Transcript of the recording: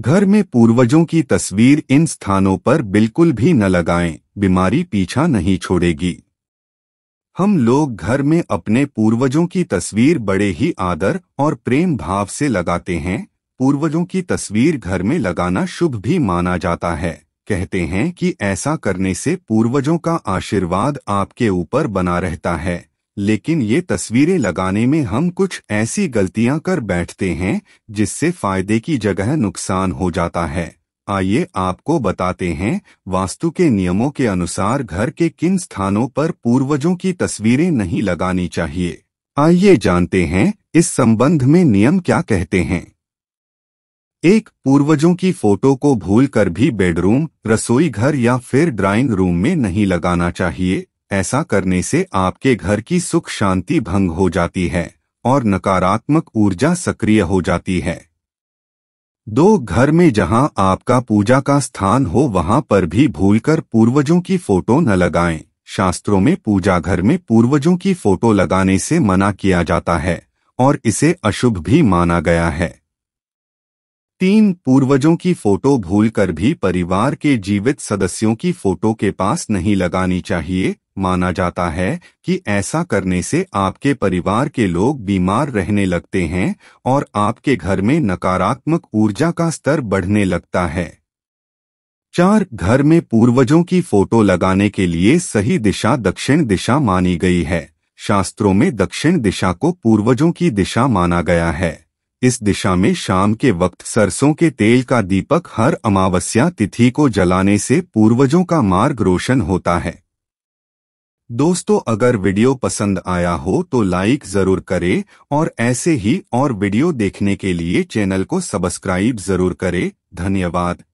घर में पूर्वजों की तस्वीर इन स्थानों पर बिल्कुल भी न लगाएं, बीमारी पीछा नहीं छोड़ेगी हम लोग घर में अपने पूर्वजों की तस्वीर बड़े ही आदर और प्रेम भाव से लगाते हैं पूर्वजों की तस्वीर घर में लगाना शुभ भी माना जाता है कहते हैं कि ऐसा करने से पूर्वजों का आशीर्वाद आपके ऊपर बना रहता है लेकिन ये तस्वीरें लगाने में हम कुछ ऐसी गलतियां कर बैठते हैं जिससे फायदे की जगह नुकसान हो जाता है आइए आपको बताते हैं वास्तु के नियमों के अनुसार घर के किन स्थानों पर पूर्वजों की तस्वीरें नहीं लगानी चाहिए आइए जानते हैं इस संबंध में नियम क्या कहते हैं एक पूर्वजों की फोटो को भूलकर भी बेडरूम रसोई घर या फिर ड्राइंग रूम में नहीं लगाना चाहिए ऐसा करने से आपके घर की सुख शांति भंग हो जाती है और नकारात्मक ऊर्जा सक्रिय हो जाती है दो घर में जहां आपका पूजा का स्थान हो वहां पर भी भूलकर पूर्वजों की फोटो न लगाएं। शास्त्रों में पूजा घर में पूर्वजों की फोटो लगाने से मना किया जाता है और इसे अशुभ भी माना गया है तीन पूर्वजों की फोटो भूलकर भी परिवार के जीवित सदस्यों की फोटो के पास नहीं लगानी चाहिए माना जाता है कि ऐसा करने से आपके परिवार के लोग बीमार रहने लगते हैं और आपके घर में नकारात्मक ऊर्जा का स्तर बढ़ने लगता है चार घर में पूर्वजों की फोटो लगाने के लिए सही दिशा दक्षिण दिशा मानी गई है शास्त्रों में दक्षिण दिशा को पूर्वजों की दिशा माना गया है इस दिशा में शाम के वक्त सरसों के तेल का दीपक हर अमावस्या तिथि को जलाने से पूर्वजों का मार्ग रोशन होता है दोस्तों अगर वीडियो पसंद आया हो तो लाइक जरूर करें और ऐसे ही और वीडियो देखने के लिए चैनल को सब्सक्राइब जरूर करें धन्यवाद